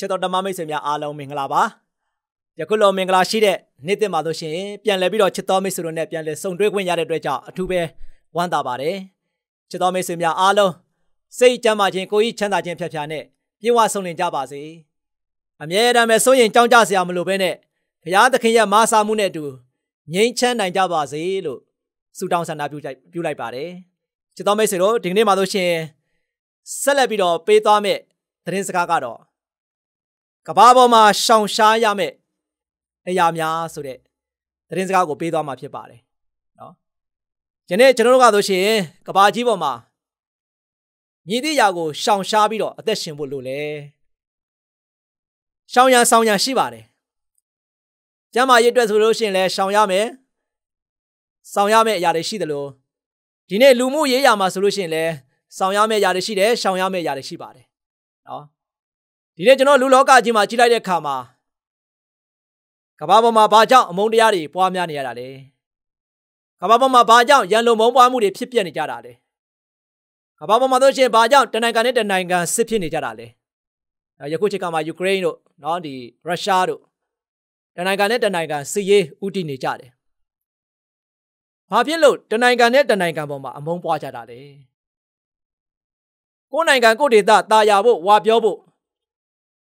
ချစ်တော်ဓမ္မမိတ်ဆွေများအားလုံးမင်္ဂလာပါယခုလောမင်္ဂလာရှိတဲ့နေ့သစ်မှာလို့ရှိရင်ပြန်လည်ပြီးတော့ချစ်တော်မိတ်ဆွေတို့နဲ့ပြန်လည်ဆုံတွေ့ခွင့်ရတဲ့အတွက်ကြောင့်အထူးပဲဝမ်းသာပါတယ်ချစ်တော်မိတ်ဆွေများအားလုံးစိတ်ကျမ်းမာခြင်းကိုယ်ဤချမ်းသာခြင်းဖြတ်ဖြာနဲ့ပြေဝဆုံလင်ကြပါစေအမြဲတမ်းပဲစိုးရင်ကြောင်းကြစရာမလိုဘဲနဲ့ဘုရားသခင်ရဲ့မာစာမှုနဲ့အတူငြိမ်းချမ်းနိုင်ကြပါစေလို့ဆုတောင်းဆန္ဒပြုလိုက်ပြုလိုက်ပါတယ်ချစ်တော်မိတ်ဆွေတို့ဒီကနေ့မှာလို့ရှိရင်ဆက်လက်ပြီးတော့ပေးသွားမယ့်သတင်းစကားကတော့ကဘာပေါ်မှာရှောင်ရှားရမယ့်အရာများဆိုတဲ့သတင်းစကားကို ပေးသွားမှာဖြစ်ပါတယ်နော်ယနေ့ကျွန်တော်တို့ကဆိုရှင်ကဘာကြီးပေါ်မှာမြည်သည့်ရာကိုရှောင်ရှားပြီးတော့အသက်ရှင်ဖို့လိုလေရှောင်ရန်ဆောင်ရန်ရှိပါတယ်ကျမ်းမာရေးအတွက်ဆိုလို့ရှိရင်လည်းရှောင်ရမယ်ဆောင်ရမယ့်အရာတွေရှိတယ်လို့ဒီနေ့လူမှုရေးရာမှာဆိုလို့ရှိရင်လည်းဆောင်ရမယ့်အရာတွေရှိတယ်ရှောင်ရမယ့်အရာတွေရှိပါတယ်နော်ဒီနေ့ကျွန်တော်လူလောကကြီးမှာကြီးလိုက်တဲ့အခါမှာကဘာပေါ်မှာဘာကြောင့်အမုန်းတရားတွေပွားများနေရတာလဲကဘာပေါ်မှာဘာကြောင့်ရန်လုံမုန်းပွားမှုတွေဖြစ်ပျက်နေကြတာလဲကဘာပေါ်မှာတို့ချင်းဘာကြောင့်တနိုင်ငံနဲ့တနိုင်ငံစစ်ဖြစ်နေကြတာလဲယခုချိန်ကမှာယူကရိန်းတို့နော်ဒီရုရှားတို့တနိုင်ငံနဲ့တနိုင်ငံစစ်ရေးဥတီနေကြတယ်ဘာဖြစ်လို့တနိုင်ငံနဲ့တနိုင်ငံပေါ်မှာအမုန်းပွားကြတာလဲကိုယ်နိုင်ငံကိုယ်ဒေသတာယာဖို့ဝါပြောဖို့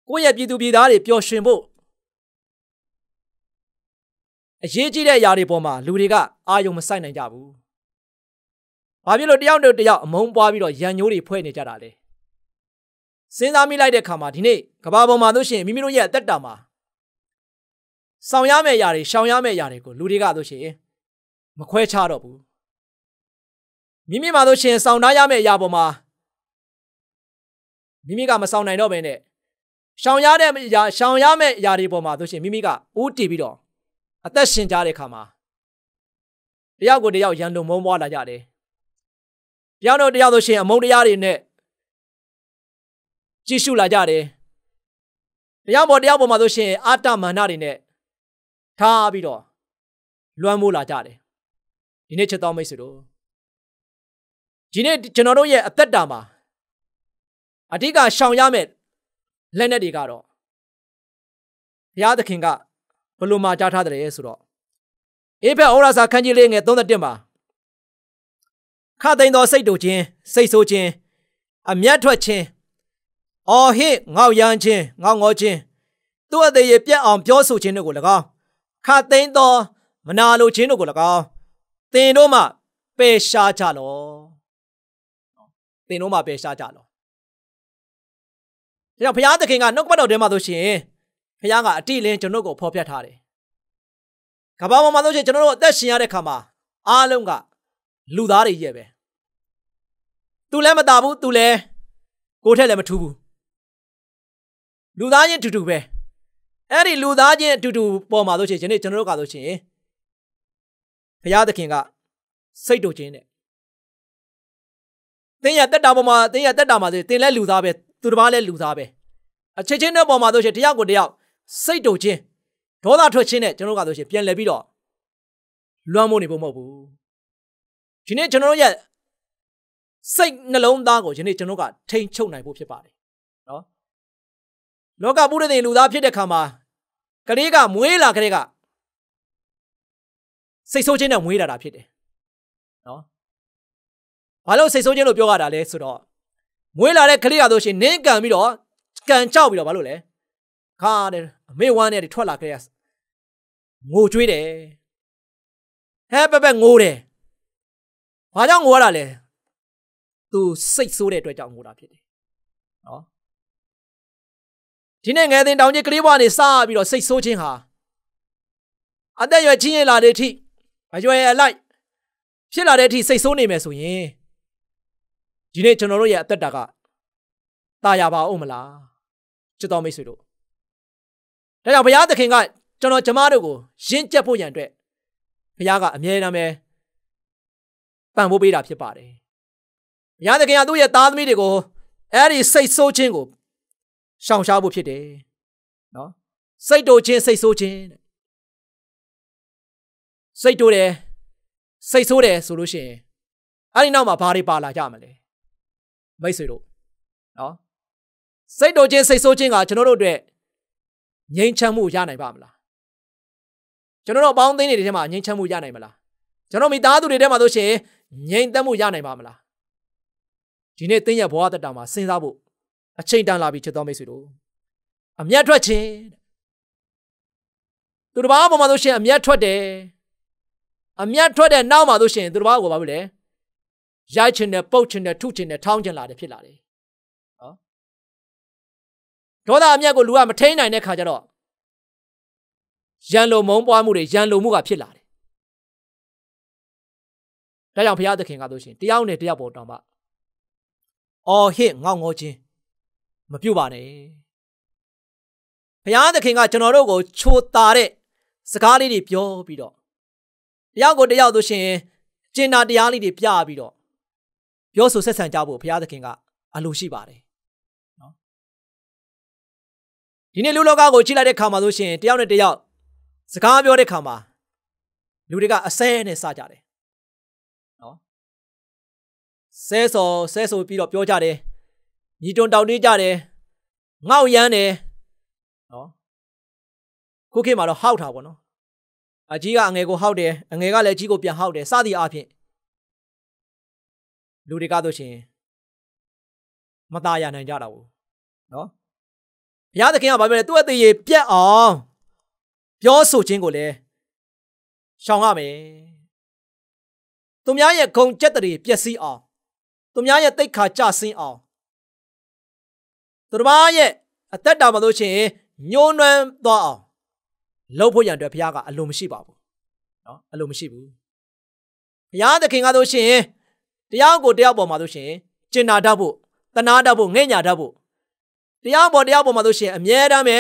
ကိုယ့်ရဲ့ပြည်သူပြည်သားတွေပျော်ရွှင်ဖို့အရေးကြီးတဲ့အရာတွေပေါ်မှာလူတွေက အာရုံမစိုက်နိုင်ကြဘူး။ဘာဖြစ်လို့တယောက်နဲ့တယောက်အမုန်းပွားပြီးတော့ရန်ညိုးတွေဖွဲ့နေကြတာလဲ။စဉ်းစားမိလိုက်တဲ့အခါမှာဒီနေ့ကဘာပေါ်မှာတို့ရှင်မိမိတို့ရဲ့အသက်တာမှာဆောင်ရမယ့်အရာတွေရှောင်ရမယ့်အရာတွေကိုလူတွေကတို့ရှင်မခွဲခြားတော့ဘူး။မိမိမှာတို့ရှင် ဆောင်နာရမယ့်အရာပေါ်မှာမိမိကမဆောင်နိုင်တော့ဘဲနဲ့ရှောင်ရတဲ့အရာရှောင်ရမယ့်အရာတွေပေါ်မှာဆိုရှင်မိမိကဦးတည်ပြီးတော့အသက်ရှင်ကြတဲ့ခါမှာတယောက်ကိုတယောက်ရန်လိုမုန်းပွားလာကြတယ်။တယောက်တော့တယောက်ဆိုရှင်အမုန်းတရားတွေနဲ့ကြီးစုလာကြတယ်။တယောက်ပေါ်တယောက်ပေါ်မှာဆိုရှင်အာတမန္နတွေနဲ့ထားပြီးတော့လွှမ်းမိုးလာကြတယ်။ဒီနေ့ချက်တော်မိတ်ဆွေတို့ဒီနေ့ကျွန်တော်တို့ရဲ့အသက်တာမှာအဓိကရှောင်ရမယ့်လက်နဲ့တွေကတော့ဘုရားသခင်ကဘလို့မှာကြားထားတယ်ဆိုတော့အေဖက်ဩရာစာခန်းကြီးလေးငယ်31မှာခသိမ့်သောစိတ်တို့ချင်း စိတ်ဆိုးခြင်း အမျက်ထွက်ခြင်းအော်ဟစ်ငေါရမ်းခြင်းငေါငေါခြင်းသူ့အသေးရပြက်အောင်ပြောဆိုခြင်းတို့ကို၎င်းခသိမ့်သောမနာလိုခြင်းတို့ကို၎င်းသင်တို့မှပယ်ရှားကြလောသင်တို့မှပယ်ရှားကြလော။ဒါကြောင့်ဘုရားသခင်ကနှုတ်ကပတ်တော်ထဲမှာဆိုရှင်ဘုရားကအတိလင်းကျွန်တို့ကိုဖော်ပြထားတယ်။ကမ္ဘာပေါ်မှာဆိုရှင် ကျွန်တော်တို့အသက်ရှင်ရတဲ့ခါမှာအားလုံးကလူသားတွေရဲ့ပဲ။ तू လည်းမตาဘူး။ तू လည်းကိုယ်ထက်လည်းမထူးဘူး။လူသားချင်းတူတူပဲ။အဲ့ဒီလူသားချင်းအတူတူပေါ်မှာဆိုရှင်ယနေ့ကျွန်တော်တို့ကဆိုရှင်ဘုရားသခင်ကစိတ်တူခြင်းနဲ့သင်ရတက်တာပေါ်မှာသင်ရတက်တာမှာဆိုရင်သင်လည်းလူသားပဲသူတစ်ပါးလည်းလူသားပဲအချစ်ချင်းတဲ့ပုံမှာဆိုရှင်တယောက်ကိုတယောက်စိတ်တုံချင်းဒေါသထွက်ချင်းနဲ့ကျွန်တော်ကဆိုရှင်ပြန်လည်ပြီးတော့လွှမ်းမိုးနေဖို့မဟုတ်ဘူးဒီနေ့ကျွန်တော်ရဲ့စိတ်နှလုံးသားကိုယနေ့ကျွန်တော်ကထိန်ချုပ်နိုင်ဖို့ဖြစ်ပါတယ်နော်လောကပုရိသေလူသားဖြစ်တဲ့ခါမှာကလေးကမွေးလာကလေးကစိတ်ဆိုးခြင်းနဲ့မွေးလာတာဖြစ်တယ်နော်ဘာလို့စိတ်ဆိုးခြင်းလို့ပြောရတာလဲဆိုတော့မွေးလာတဲ့ကလေးရဆိုရှင်နင်းကန်ပြီးတော့ကန်ကြောက်ပြီးတော့ဘာလို့လဲခါတဲ့အမေဝမ်းနဲ့ထွက်လာခဲ့ရငိုကြွေးတယ်ဟဲပပငိုးတယ်ဘာကြောင့်ငိုရတာလဲသူစိတ်ဆိုးတဲ့အတွက်ကြောင့်ငိုတာဖြစ်တယ်နော်ဒီနေ့ငယ်စဉ်တောင်ကြီးကလေးဘွားနေစပြီးတော့စိတ်ဆိုးခြင်းဟာအသက်ရွယ်ချင်းရလာတဲ့အထိအရွယ်အလိုက်ဖြစ်လာတဲ့အထိစိတ်ဆိုးနေမယ်ဆိုရင်ဒီနေ့ကျွန်တော်တို့ရဲ့အသက်တာကတာယာပါအောင်မလားချစ်တော်မိတ်ဆွေတို့ဒါကြောင့်ဘုရားသခင်ကကျွန်တော်ကျမတို့ကိုရင့်ကျက်ဖို့ရန်အတွက်ဘုရားကအမြဲတမ်းပဲပံ့ပိုးပေးတာဖြစ်ပါတယ်ဘုရားသခင်ကသူ့ရဲ့သားသမီးတွေကိုအဲ့ဒီစိတ်ဆိုးခြင်းကိုရှောင်ရှားဖို့ဖြစ်တယ်နော်စိတ်တိုခြင်း စိတ်ဆိုးခြင်းတဲ့စိတ်တိုတယ်စိတ်ဆိုးတယ်ဆိုလို့ရှိရင်အဲ့ဒီနောက်မှာဘာတွေပါလာကြမလဲမိတ်ဆွေတို့နော်စိတ်တို့ချင်းစိတ်ဆိုးချင်းကကျွန်တော်တို့အတွက်ငြိမ်းချမ်းမှုရနိုင်ပါမလားကျွန်တော်တို့အပေါင်းအသင်းတွေထဲမှာငြိမ်းချမ်းမှုရနိုင်မလားကျွန်တော်မိသားစုတွေထဲမှာဆိုရှင်ငြိမ်သက်မှုရနိုင်ပါမလားဒီနေ့တင်းရဲ့ဘဝတက်တာမှာစဉ်းစားဖို့အချိန်တန်လာပြီချစ်တော်မိတ်ဆွေတို့အမျက်ထွက်ခြင်းသူတစ်ပါးပေါ်မှာဆိုရှင် အမျက်ထွက်တယ်အမျက်ထွက်တဲ့နောက်မှာဆိုရှင်သူတစ်ပါးကိုဘာဖြစ်လဲရိုက်ချင်တယ်ပုတ်ချင်တယ်ထုချင်တယ်ထောင်းချင်လာတယ်ဖြစ်လာတယ်နော်ဒေါသအမျက်ကိုလူကမထိန်နိုင်တဲ့ခါကျတော့ရန်လိုမုန်းပွားမှုတွေရန်လိုမှုကဖြစ်လာတယ်ဒါကြောင့်ဘုရားသခင်ကဆိုရှင်တယောက်နဲ့တယောက်ပေါ်တောင်မှအော်ဟစ်ငေါငေါချင်းမပြုတ်ပါနဲ့ဘုရားသခင်ကကျွန်တော်တို့ကို ချိုတာတဲ့စကားလေးတွေပြောပြီးတော့တယောက်ကိုတယောက်ဆိုရှင်ကျင်နာတရားလေးတွေပြပြီးတော့ပြောဆိုဆက်ဆံကြဖို့ဘုရားသခင်ကအလိုရှိပါတယ်နော်ဒီနေ့လူလောကကိုကြည့်လိုက်တဲ့ခါမှာဆိုရှင်တယောက်နဲ့တယောက်စကားပြောတဲ့ခါမှာလူတွေကအစဲနဲ့စကြတယ်နော်ဆဲဆော်ဆဲဆိုပြီးတော့ပြောကြတယ်ညီတွန်တောက်တေးကြတယ်ငေါ့ရမ်းတယ်နော်ခုခေတ်မှာတော့ဟောက်တာပေါ့နော်အကြီးကအငယ်ကိုဟောက်တယ်အငယ်ကလည်းကြီးကိုပြန်ဟောက်တယ်စသည်အားဖြင့်လူတွေကတော့ရှင်မตายရနိုင်ကြတာဘူးနော်ဘုရားသခင်ကဘာပြောလဲသူ့အသေးရေပြက်အောင်ပြောဆိုခြင်းကိုလည်းရှောင်ရမယ်သူများရဲ့ဂုံကြက်တွေပျက်စီးအောင်သူများရဲ့တိတ်ခါကြဆင်းအောင်သူတို့ဘာရဲ့အသက်တာမလို့ရှင်ညှိုးနှွမ်းသွားအောင်လှုပ်ဖို့ရန်အတွက်ဘုရားကအလိုမရှိပါဘူးနော်အလိုမရှိဘူးဘုရားသခင်ကတို့ရှင်တရားကိုတရားပေါ်မှာဆိုရှင်ကျင်နာတတ်ဖို့တနာတတ်ဖို့ငဲ့ညာတတ်ဖို့တရားပေါ်တရားပေါ်မှာဆိုရှင်အမြဲတမ်းပဲ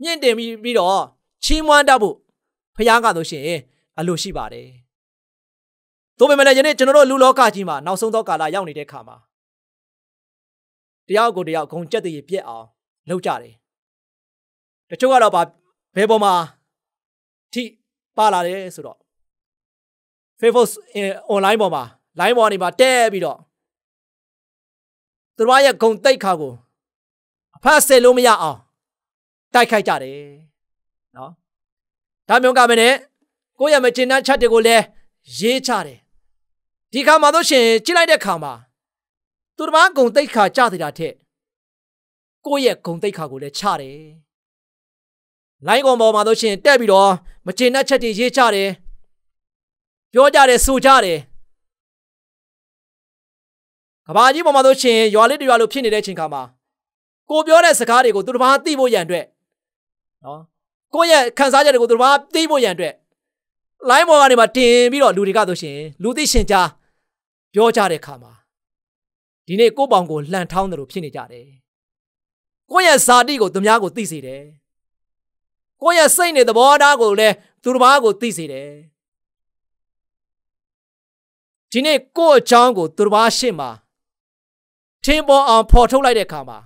မြင့်တင်ပြီးပြီးတော့ချီးမွမ်းတတ်ဖို့ဖခင်ကဆိုရှင်အလိုရှိပါတယ်သို့ပေမဲ့လည်းယနေ့ကျွန်တော်တို့လူလောကကြီးမှာနောက်ဆုံးသောကာလရောက်နေတဲ့ခါမှာတရားကိုတရားဂုံကြက်တည်ပြက်အောင်လုပ်ကြတယ်တချို့ကတော့ဗာဘဲပေါ်မှာထိပါလာတယ်ဆိုတော့ Facebook online ပေါ်မှာ line ပေါ်နေမှာတဲပြီးတော့သူတို့ရဲ့ဂုံတိတ်ခါကိုအဖတ်ဆယ်လို့မရအောင်တိုက်ခိုက်ကြတယ်နော်ဒါမျိုးကမနဲ့ကိုယ့်ရဲ့မကျေနပ်ချက်တွေကိုလည်းရေးချတယ်ဒီခါမှာတော့ရှင်ကြည့်လိုက်တဲ့ခါမှာသူတို့ကဂုံတိတ်ခါကြသေးတာထက်ကိုယ့်ရဲ့ဂုံတိတ်ခါကိုလည်းချတယ်လိုင်းကောင်ပေါ်မှာတော့ရှင်တက်ပြီးတော့မကျေနပ်ချက်တွေရေးချတယ်ပြောကြတယ်ဆိုကြတယ်ကဘာကြီးပေါ်မှာဆိုရှင်ရွာလေးတရွာလိုဖြစ်နေတဲ့အချိန်ခါမှာကိုပြောတဲ့စကားတွေကိုသူတစ်ပါးသိဖို့ရန်အတွက်နော်ကိုယ့်ရဲ့ခံစားချက်တွေကိုသူတစ်ပါးသိဖို့ရန်အတွက် line ပေါ်ကနေမှတင်ပြီးတော့လူတွေကဆိုရှင်လူသိရှင်ကြားပြောကြတဲ့ခါမှာဒီနေ့ကိုပေါင်ကိုလှန်ထောင်းတယ်လို့ဖြစ်နေကြတယ်ကိုယ့်ရဲ့ဇာတိကိုသူများကိုသိစေတယ်ကိုယ့်ရဲ့စိတ်နဲ့သဘောထားကိုလည်းသူတစ်ပါးကိုသိစေတယ်ဒီနေ့ကိုယ့်အကြောင်းကို သူတစ်ပါးရှေ့မှာထင်းပေါ်အောင်ဖော်ထုတ်လိုက်တဲ့အခါမှာ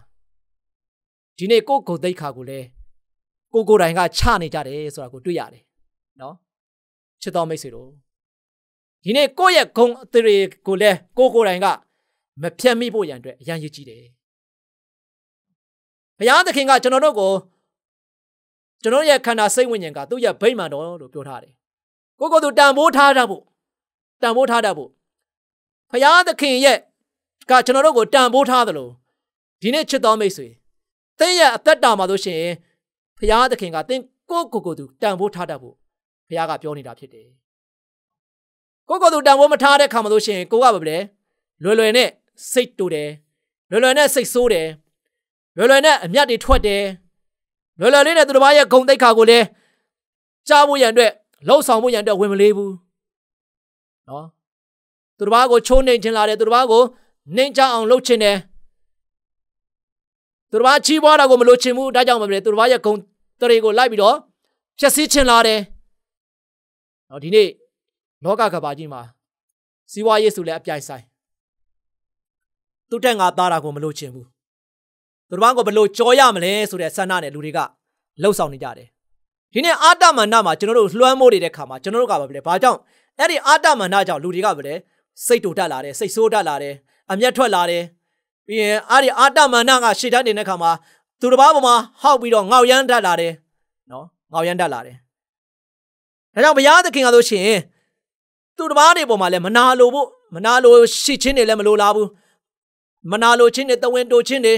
ဒီနေ့ကိုယ့်ကိုယ်သိက္ခာကိုလည်းကိုကိုယ်တိုင်ကချနေကြတယ်ဆိုတာကိုတွေ့ရတယ်နော်ချစ်တော်မိတ်ဆွေတို့ဒီနေ့ကိုယ့်ရဲ့ဂုံအသေးတွေကိုလည်းကိုကိုယ်တိုင်ကမဖြတ်မိဖို့ရန်အတွက်အရန်ရည်ကြီးတယ်ဘုရားသခင်က ကျွန်တော်တို့ကိုကျွန်တော်ရဲ့ခန္ဓာစိတ်ဝိညာဉ်ကသူ့ရဲ့ဗိမာန်တော်လို့ပြောထားတယ်ကိုကိုယ်သူတန်ဖိုးထားတတ်ဖို့တန်ဖိုးထားတတ်ဖို့ဖရာသခင်ရဲ့ကကျွန်တော်တို့ကိုတန်ဖိုးထားသလိုဒီနေ့ချစ်တော်မိတ်ဆွေသင်ရဲ့အသက်တာမှာဆိုရှင်ဖရာသခင်ကသင်ကိုယ့်ကိုယ်ကိုယ်သူတန်ဖိုးထားတတ်ဖို့ဖရာကပြောနေတာဖြစ်တယ်ကိုယ့်ကိုယ်သူတန်ဖိုးမထားတဲ့ခါမှာဆိုရှင်ကိုကဘာလဲလွယ်လွယ်နဲ့စိတ်တူတယ်လွယ်လွယ်နဲ့စိတ်ဆိုးတယ်လွယ်လွယ်နဲ့အမျက်တွေထွက်တယ်လွယ်လွယ်လေးနဲ့သူတို့ဘာရဲ့ဂုံတိတ်ခါကိုလည်းကြားဖို့ရန်အတွက်လှုပ်ဆောင်ဖို့ရန်အတွက်ဝင်မလေးဘူးနော်သူတစ်ပါးကိုချိုးနှိမ်ခြင်းလာတယ်သူတစ်ပါးကိုနှိမ်ချအောင်လှုပ်ခြင်းတယ်သူတစ်ပါးချီးပွားတာကိုမလိုချင်ဘူးဒါကြောင့်မဖြစ်သူတစ်ပါးရဲ့ဂုံတရေကိုလိုက်ပြီးတော့ဖျက်ဆီးခြင်းလာတယ်နော်ဒီနေ့လောကကဘာကြီးမှာစီးပွားရေးဆိုလဲအပြိုင်ဆိုင်သူတက်ငါသားတာကိုမလိုချင်ဘူးသူတစ်ပါးကိုဘလို့ကြောရမလဲဆိုတဲ့ဆန္ဒနဲ့လူတွေကလှုပ်ဆောင်နေကြတယ်ဒီနေ့အာတမန္နမှာကျွန်တော်တို့လွှမ်းမိုးနေတဲ့ခါမှာကျွန်တော်တို့ကဘာဖြစ်လဲဘာကြောင့်အဲ့ဒီအာတမန္တကြောင့်လူတွေကဗလဲစိတ်တူတက်လာတယ်စိတ်ဆိုးတက်လာတယ်အမျက်ထွက်လာတယ်ပြီးရင်အဲ့ဒီအာတမန္တကရှေ့တန်းနေတဲ့ခါမှာသူတစ်ပါးပေါ်မှာဟောက်ပြီးတော့ငေါရမ်းတက်လာတယ်နော်ငေါရမ်းတက်လာတယ်ဒါကြောင့်ဘုရားသခင်ကဆိုရှင်သူတစ်ပါးတွေပေါ်မှာလည်းမနာလိုဖို့မနာလိုရှိချင်းတွေလည်းမလိုလားဘူးမနာလိုချင်းတွေတဝင်းတိုချင်းတွေ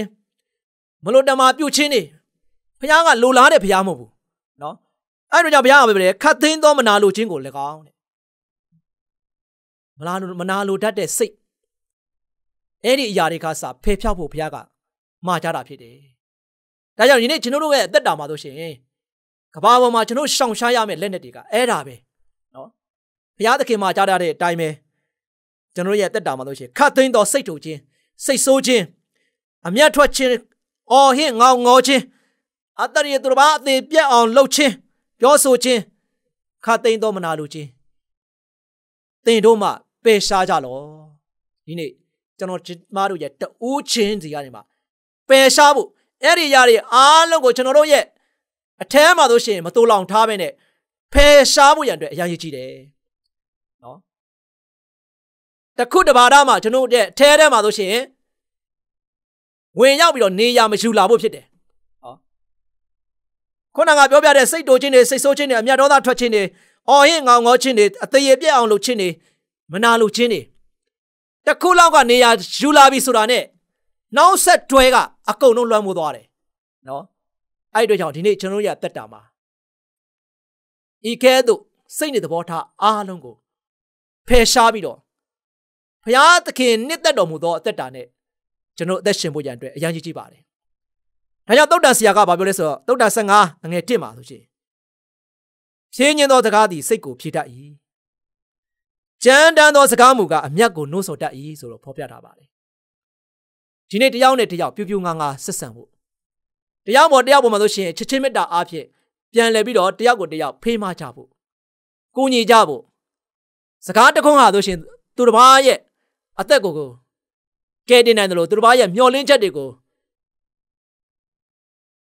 မလိုတမာပြုတ်ချင်းတွေဘုရားကလိုလားတဲ့ဘုရားမဟုတ်ဘူးနော်အဲ့တော့ကြောင့်ဘုရားကပြောတယ်ခတ်သိမ်းသောမနာလိုချင်းကို၎င်းတဲ့မလားမနာလိုတတ်တဲ့စိတ်အဲ့ဒီအရာတွေကစဖယ်ဖြောက်ဖို့ဘုရားကမှာကြတာဖြစ်တယ်။ဒါကြောင့်ဒီနေ့ကျွန်တော်တို့ရဲ့အသက်တာမှာဆိုရှင်ကဘာပေါ်မှာကျွန်တော်ရှောင်ရှားရမယ့်လက်နက်တွေကအဲ့ဒါပဲနော်။ဘုရားသခင်မှာကြားရတဲ့အတိုင်းပဲကျွန်တော်ရဲ့အသက်တာမှာဆိုရှင်ခတ်သိမ်းသောစိတ်ထုံခြင်းစိတ်ဆိုးခြင်းအမျက်ထွက်ခြင်းအော်ဟင့်ငေါငေါခြင်းအတ္တရသူတစ်ပါးအသေးပြက်အောင်လှုပ်ခြင်းပြောဆိုခြင်းခတ်သိမ်းသောမနာလိုခြင်းတင်တို့မှပယ်ရှားကြလောဒီနေ့ကျွန်တော်ကျမတို့ရဲ့တအိုးချင်းစီကနေမှာပယ်ရှားဖို့အဲ့ဒီຢာတွေအားလုံးကိုကျွန်တော်တို့ရဲ့အထဲမှာဆိုရှင်မတူလောင်ထားပဲနဲ့ဖယ်ရှားဖို့ရန်အတွက်အရေးကြီးတယ်နော်တခုတဘာသာမှာကျွန်တော်ရဲ့အထဲထဲမှာဆိုရှင်ဝင်ရောက်ပြီးတော့နေရာမယူလာဖို့ဖြစ်တယ်နော်ခုနကပြောပြတဲ့စိတ်တိုးခြင်းတွေစိတ်ဆိုးခြင်းတွေအမြတ်ဒေါသထွက်ခြင်းတွေအော်ဟင့်ငေါငေါခြင်းတွေအသေးရပြက်အောင်လုပ်ခြင်းတွေမနာလိုခြင်းတွေတခုလောက်ကနေရာယူလာပြီဆိုတာနဲ့နောက်ဆက်တွဲကအကုန်လုံးလွှမ်းမိုးသွားတယ်နော်အဲ့အတွက်ကြောင့်ဒီနေ့ကျွန်တော်တို့ရတက်တာမှာဤကဲ့သို့စိတ်နဲ့သဘောထားအားလုံးကိုဖယ်ရှားပြီးတော့ဘုရားသခင်နှစ်သက်တော်မူသောအသက်တာနဲ့ကျွန်တော်အသက်ရှင်ဖို့ရန်အတွက်အရန်ကြီးကြည့်ပါတယ်။ဒါကြောင့်တုတ်တန်ဆရာကဘာပြောလဲဆိုတော့တုတ်တန်15ငွေ1မှာဆိုရှင်ဖြင်းညင်းသောစကားသည်စိတ်ကိုဖြည့်တတ်၏ကြမ်းတမ်းသောစကားမူကအမျက်ကိုနှိုးဆော်တတ်၏ဆိုတော့ဖော်ပြထားပါတယ်။ဒီနေ့တယောက်နဲ့တယောက်ပြူပြူငါငါဆက်ဆံဖို့တယောက်ပေါ်တယောက်ပေါ်မှာဆိုရှင်ချစ်ချင်းမေတ္တာအားဖြင့်ပြန်လှည့်ပြီးတော့တယောက်ကိုတယောက်ဖေးမကြဖို့ကိုညီကြဖို့စကားတခုံးဟာဆိုရှင်သူတစ်ပါးရဲ့အသက်ကိုကိုကယ်တင်နိုင်တယ်လို့သူတစ်ပါးရဲ့မျော်လင့်ချက်တွေကို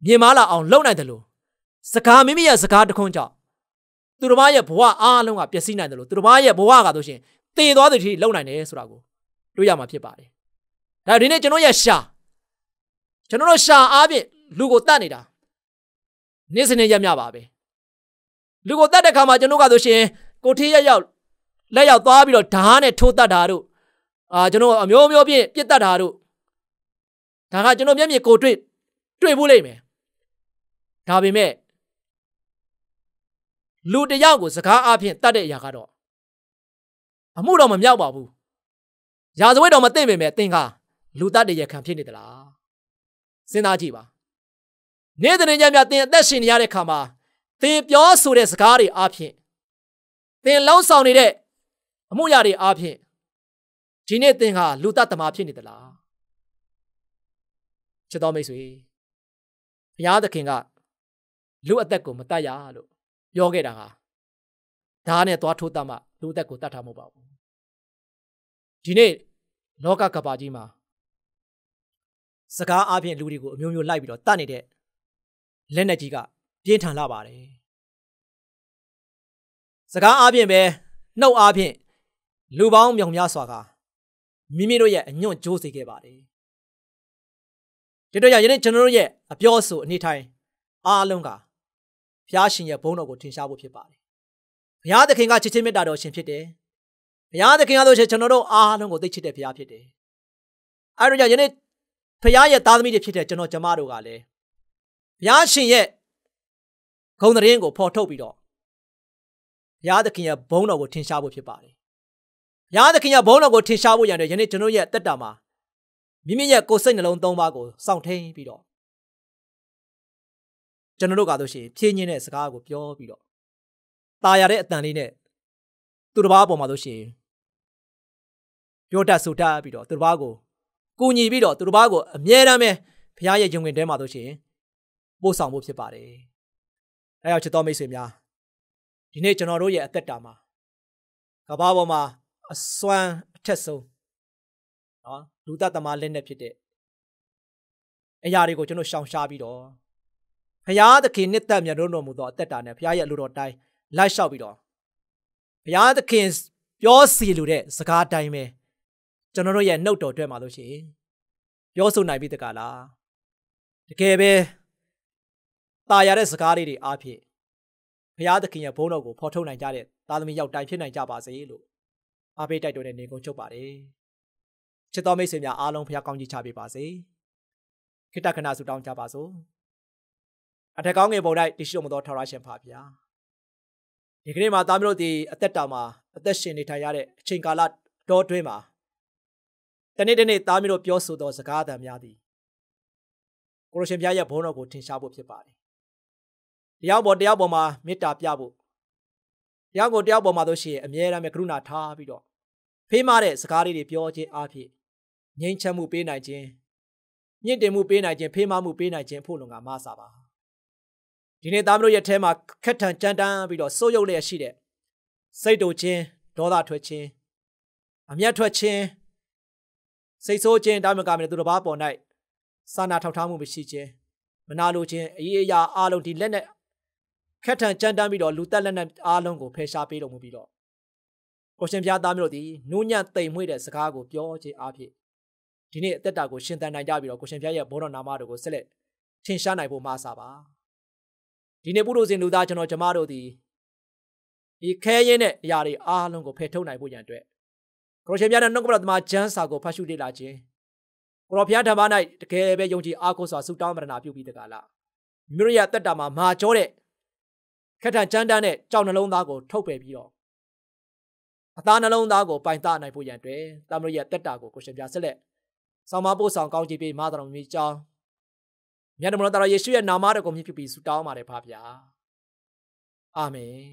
မြင်မလာအောင်လုပ်နိုင်တယ်လို့စကားမိမိရဲ့စကားတခုံးကြောင့်သူတို့ဘာရဲ့ဘဝအားလုံးကပျက်စီးနိုင်တယ်လို့သူတို့ဘာရဲ့ဘဝကတို့ရှင်တည်သွားတဲ့ထိလုံနိုင်တယ်ဆိုတာကိုတွေ့ရမှာဖြစ်ပါတယ်။ဒါဒီနေ့ကျွန်တော်ရဲ့ရှာကျွန်တော်တို့ရှာ အားဖြင့်လူကိုတတ်နေတာနေ့စဉ်နေ့ရက်မြပါပဲ။လူကိုတတ်တဲ့ခါမှာကျွန်တော်ကတို့ရှင်ကိုထေးရက်ရောက်လက်ရောက်သွားပြီးတော့ဓားနဲ့ထိုးတတ်တာတို့အာကျွန်တော်အမျိုးမျိုးဖြင့်ပြစ်တတ်တာတို့ဒါကကျွန်တော်မျက်မြင်ကိုတွေ့တွေ့ဖို့လိမ့်မယ်။ဒါပေမဲ့လူတယောက်ကိုစကားအပြင်တတ်တဲ့အရာကတော့အမှုတော့မမြောက်ပါဘူးရာဇဝတ်တော်မသိမ့်ပေမဲ့သင်ကလူတတ်တဲ့ရခံဖြစ်နေသလားစဉ်းစားကြည့်ပါနေ့တဲ့နေ့ညမြသင်အသက်ရှင်နေရတဲ့ခါမှာသင်ပြောဆိုတဲ့စကားတွေအပြင်သင်လှုံ့ဆော်နေတဲ့အမှုရာတွေအပြင်ဒီနေ့သင်ဟာလူတတ်သမားဖြစ်နေသလားချစ်တော်မိတ်ဆွေဘုရားသခင်က လူအသက်ကိုမတတ်ရလို့ပြောခဲ့တာဟာဓာတ်နဲ့သွားထိုးတတ်မှလူသက်ကိုတတ်တာမဟုတ်ပါဘူးဒီနေ့လောကကဘာကြီးမှာစကားအပြင်လူတွေကိုအမျိုးမျိုးလိုက်ပြီးတော့တတ်နေတဲ့လက်နဲ့ကြီးကပြင်းထန်လာပါတယ်စကားအပြင်ပဲနှုတ်အပြင်လူပေါင်းမြောင်များစွာကမိမိတို့ရဲ့အညွန့်ကြိုးစေခဲ့ပါတယ်ဒီတော့ကြောင့်ယနေ့ကျွန်တော်တို့ရဲ့အပြောအဆိုအနေထိုင်အားလုံးကဖျားရှင်ရဲ့ဘုန်းတော်ကိုထင်ရှားဖို့ဖြစ်ပါတယ်။ဘုရားသခင်ကချစ်ချင်းမေတ္တာတော်ရှင်ဖြစ်တယ်။ဘုရားသခင်ကဆိုရှင်ကျွန်တော်တို့အားလုံးကိုသိချစ်တဲ့ဘုရားဖြစ်တယ်။အဲဒါကြောင့်ယနေ့ဘုရားရဲ့သားသမီးတွေဖြစ်တဲ့ကျွန်တော်ညီမတို့ကလည်းဘုရားရှင်ရဲ့ဂုဏ်သတင်းကို ဖော်ထုတ်ပြီးတော့ဘုရားသခင်ရဲ့ဘုန်းတော်ကိုထင်ရှားဖို့ဖြစ်ပါတယ်။ဘုရားသခင်ရဲ့ဘုန်းတော်ကိုထင်ရှားဖို့ရတဲ့ယနေ့ကျွန်တော်ရဲ့တက်တာမှာမိမိရဲ့ကိုယ်စိတ်နှလုံးသုံးပါးကိုစောင့်ထိန်ပြီးတော့ကျွန်တော်တို့ကဆိုရှင်ဖြည့်ညင်းတဲ့စကားကိုပြောပြီးတော့ตาရတဲ့အတန်လေးနဲ့သူတစ်ပါးအပေါ်မှာဆိုရှင်ပြောတတ်ဆိုတတ်ပြီးတော့သူတစ်ပါးကိုကူညီပြီးတော့သူတစ်ပါးကို အမြဲတမ်းပဲဘုရားရဲ့ယုံကြည်တဲမှာဆိုရှင် ပို့ဆောင်ဖို့ဖြစ်ပါတယ်။အဲကြောင့်ချစ်တော်မိတ်ဆွေများဒီနေ့ကျွန်တော်တို့ရဲ့အသက်တာမှာကဘာပေါ်မှာအစွမ်းအထက်ဆုံးနော်လူသက်သမားလက်နဲ့ဖြစ်တဲ့အရာတွေကိုကျွန်တော်ရှောင်ရှားပြီးတော့ဖရာသခင်နှစ်သက်မြတ်တော်မူသောအသက်တာနဲ့ဖရာရဲ့အလိုတော်တိုင်းလိုက်လျှောက်ပြီးတော့ဖရာသခင်ပြောစီလိုတဲ့စကားတိုင်းပဲကျွန်တော်တို့ရဲ့နှုတ်တော်တွေ့မှာလို့ရှိရင်ပြောဆိုနိုင်ပြီတကလားတကယ်ပဲตายရတဲ့စကားလေးတွေအားဖြင့်ဘုရားသခင်ရဲ့ဘုန်းတော်ကိုဖော်ထုတ်နိုင်ကြတဲ့သားသမီးယောက်တိုင်းဖြစ်နိုင်ကြပါစေလို့အားပေးတိုက်တွန်းတဲ့နေကုန်းချုပ်ပါတယ်ချစ်တော်မိတ်ဆွေများအားလုံးဘုရားကောင်းကြီးချပေးပါစေခိတ္တခဏဆုတောင်းကြပါစို့အထက်ကောင်းငယ်ပုံ၌တရှိတော်မူသောထာဝရရှင်ပါဗျာဒီကနေ့မှာသားမျိုးတို့ဒီအသက်တာမှာအသက်ရှင်နေထိုင်ရတဲ့အချိန်ကာလတော်တွင်းမှာတနေ့တနေ့သားမျိုးတို့ပြောဆိုသောစကားသံများသည်ကိုရရှင်ဘုရားရဲ့ဘုန်းတော်ကိုထင်ရှားဖို့ဖြစ်ပါတယ်တယောက်ပေါ်တယောက်ပေါ်မှာမေတ္တာပြဖို့တယောက်ကိုတယောက်ပေါ်မှာတို့ရှိရင်အမြဲတမ်းပဲကရုဏာထားပြီးတော့ဖေးမတဲ့စကားလေးတွေပြောခြင်းအဖြစ်ငြိမ်းချမ်းမှုပေးနိုင်ခြင်းမြင့်တင်မှုပေးနိုင်ခြင်းဖေးမမှုပေးနိုင်ခြင်းဖို့လုံကမဆပါဒီနေ့သားမလို့ရဲ့ထဲမှာခက်ထန်ကြမ်းတမ်းပြီးတော့စိုးရုပ်လျက်ရှိတဲ့စိတ်တုန်ခြင်းဒေါသထွက်ခြင်း အမျက်ထွက်ခြင်းစိတ်ဆိုးခြင်းဒါမှမကမြင်သူတစ်ပါးပေါ်၌စာနာထောက်ထားမှုမရှိခြင်းမနာလိုခြင်းအရေးအရာအလုံးဒီလက်နဲ့ခက်ထန်ကြမ်းတမ်းပြီးတော့လူတက်လက်နဲ့အလုံးကိုဖယ်ရှားပေးတော်မူပြီးတော့ကိုရှင်ပြားသားမျိုးတို့သည်နူးညံ့တိမ်မွေ့တဲ့စကားကိုပြောခြင်းအဖြစ်ဒီနေ့အသက်တာကိုရှင်သန်နိုင်ကြပြီးတော့ကိုရှင်ပြားရဲ့ဘောတော်နာမတော်ကိုဆက်လက်ထင်ရှားနိုင်ဖို့မအားစားပါဒီနေ့ပုရိုဇင်လူသားကျွန်တော်ကျမတို့သည်ဒီခဲရင်းတဲ့အရာတွေအားလုံးကိုဖယ်ထုတ်နိုင်ဖို့ရန်အတွက်ကိုရောရှင်များတဲ့နှုတ်ကပတော်သမားဂျန်စာကိုဖတ်ရှုလေ့လာခြင်းကိုရောဖျားဓမ္မ၌တကယ်ပဲယုံကြည်အားကိုးစွာဆုတောင်းပတနာပြုပြီးတကားလားမိမိရဲ့တက်တာမှာမာကြောတဲ့ခက်ထန်ကြမ်းတမ်းတဲ့ကြောက်နှလုံးသားကိုထုတ်ပယ်ပြီးတော့အသားနှလုံးသားကိုပိုင်သနိုင်ဖို့ရန်အတွက်တမရရဲ့တက်တာကိုကိုရှင်ပြဆက်လက်ဆောင်းမပို့ဆောင်ကောင်းချီးပေးမာတော်မြေချောင်းမြတ်တော်တော်ယေရှုရဲ့နာမတော်ကိုမြှုပ်ပြီးဆုတောင်းပါတယ်ဖပါဗျာအာမင်